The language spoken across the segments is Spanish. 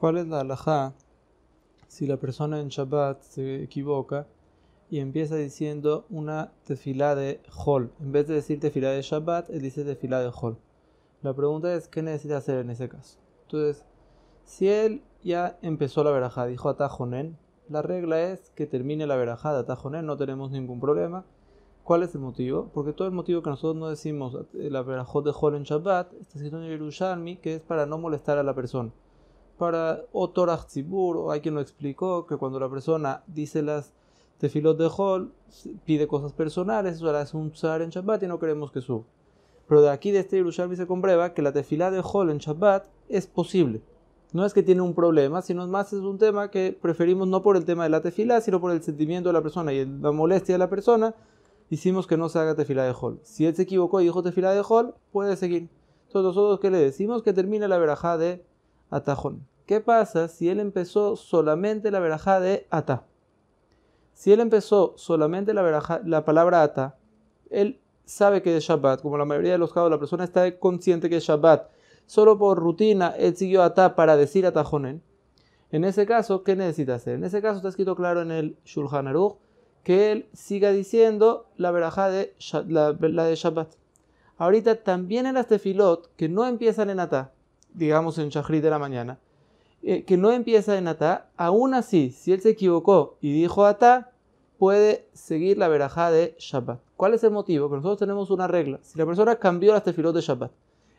¿Cuál es la halajá si la persona en Shabbat se equivoca y empieza diciendo una tefilá de Hol? En vez de decir tefilá de Shabbat, él dice tefilá de Hol. La pregunta es, ¿qué necesita hacer en ese caso? Entonces, si él ya empezó la verajá, dijo atajonen, la regla es que termine la verajá de atajonen, no tenemos ningún problema. ¿Cuál es el motivo? Porque todo el motivo que nosotros no decimos eh, la verajot de Hol en Shabbat está escrito en el Yerushalmi, que es para no molestar a la persona para Otorach o hay quien lo explicó, que cuando la persona dice las tefilot de Hol, pide cosas personales, eso es un en Shabbat y no queremos que suba. Pero de aquí de este Yerushalmi se comprueba que la tefilá de Hol en Shabbat es posible. No es que tiene un problema, sino más es un tema que preferimos no por el tema de la tefilá, sino por el sentimiento de la persona y la molestia de la persona, hicimos que no se haga tefilá de Hol. Si él se equivocó y dijo tefilá de Hol, puede seguir. Entonces nosotros que le decimos que termine la verajá de Atajón. ¿Qué pasa si él empezó solamente la verajá de ata? Si él empezó solamente la, la palabra ata, él sabe que es Shabbat, como la mayoría de los casos la persona está consciente que es Shabbat, solo por rutina él siguió ata para decir atajonen. En ese caso, ¿qué necesita hacer? En ese caso está escrito claro en el Shulchan Aruch que él siga diciendo la verajá de, la, de Shabbat. Ahorita también en las tefilot que no empiezan en ata, digamos en Shahri de la mañana, eh, que no empieza en Atá, aún así, si él se equivocó y dijo ata, puede seguir la verajá de Shabbat. ¿Cuál es el motivo? Que nosotros tenemos una regla. Si la persona cambió las tefilot de Shabbat,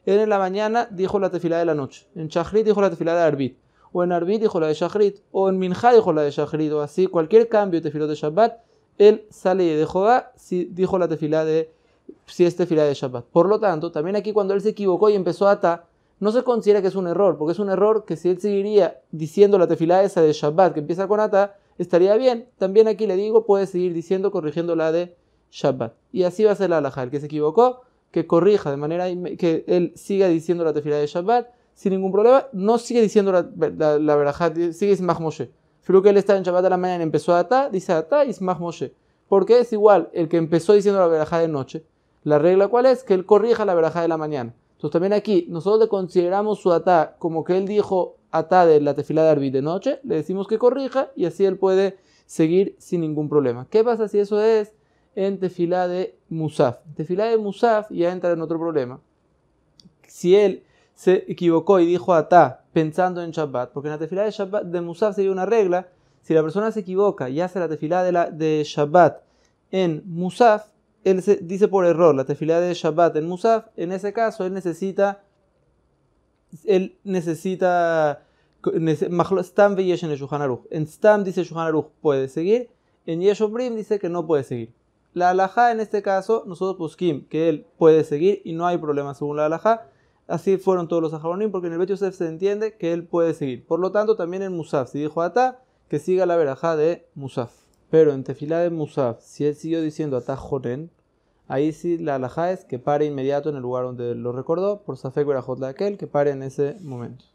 él en la mañana dijo la tefilá de la noche, en Shachrit dijo la tefilá de Arbit, o en Arbit dijo la de Shachrit, o en Minjá dijo la de Shachrit, o así, cualquier cambio de tefilot de Shabbat, él sale de dejó si dijo la tefilá de si es tefilá de Shabbat. Por lo tanto, también aquí cuando él se equivocó y empezó a no se considera que es un error, porque es un error que si él seguiría diciendo la tefilá esa de Shabbat que empieza con Ata, estaría bien. También aquí le digo, puede seguir diciendo, corrigiendo la de Shabbat. Y así va a ser la halajá. El que se equivocó, que corrija de manera que él siga diciendo la tefilá de Shabbat sin ningún problema. No sigue diciendo la, la, sigue Ismach Moshe. Creo que él está en Shabbat a la mañana y empezó a Ata, dice Ata Ismach Moshe. Porque es igual el que empezó diciendo la verajá de noche. La regla cuál es? Que él corrija la verajá de la mañana. Entonces también aquí, nosotros le consideramos su atá como que él dijo atá de la tefila de Arbi de noche, le decimos que corrija y así él puede seguir sin ningún problema. ¿Qué pasa si eso es en tefila de Musaf? En de Musaf ya entra en otro problema. Si él se equivocó y dijo atá pensando en Shabbat, porque en la tefilá de, Shabbat, de Musaf sería una regla, si la persona se equivoca y hace la tefila de, la, de Shabbat en Musaf, él dice por error la tefilá de Shabbat en Musaf, en ese caso él necesita, él necesita, Stam en En Stam dice Shuhan puede seguir, en Yeshobrim dice que no puede seguir. La alajá en este caso, nosotros Poskim que él puede seguir y no hay problema según la alajá. Así fueron todos los ajaronim, porque en el Bet Yosef se entiende que él puede seguir. Por lo tanto, también en Musaf, si dijo Ata que siga la verajá de Musaf. Pero en Tefilá de Musaf, si él siguió diciendo Atajonen, ahí sí la alajá es que pare inmediato en el lugar donde lo recordó, por que era la aquel, que pare en ese momento.